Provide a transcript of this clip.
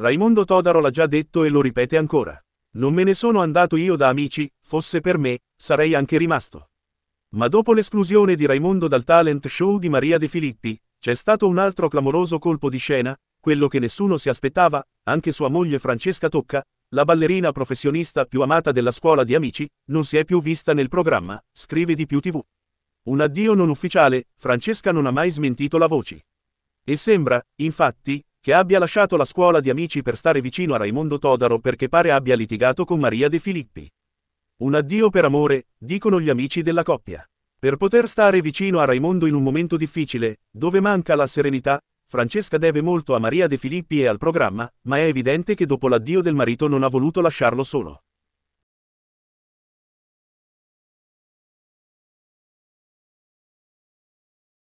Raimondo Todaro l'ha già detto e lo ripete ancora. Non me ne sono andato io da amici, fosse per me, sarei anche rimasto. Ma dopo l'esclusione di Raimondo dal talent show di Maria De Filippi, c'è stato un altro clamoroso colpo di scena, quello che nessuno si aspettava, anche sua moglie Francesca Tocca, la ballerina professionista più amata della scuola di amici, non si è più vista nel programma, scrive di più TV. Un addio non ufficiale, Francesca non ha mai smentito la voce. E sembra, infatti, che abbia lasciato la scuola di amici per stare vicino a Raimondo Todaro perché pare abbia litigato con Maria De Filippi. Un addio per amore, dicono gli amici della coppia. Per poter stare vicino a Raimondo in un momento difficile, dove manca la serenità, Francesca deve molto a Maria De Filippi e al programma, ma è evidente che dopo l'addio del marito non ha voluto lasciarlo solo.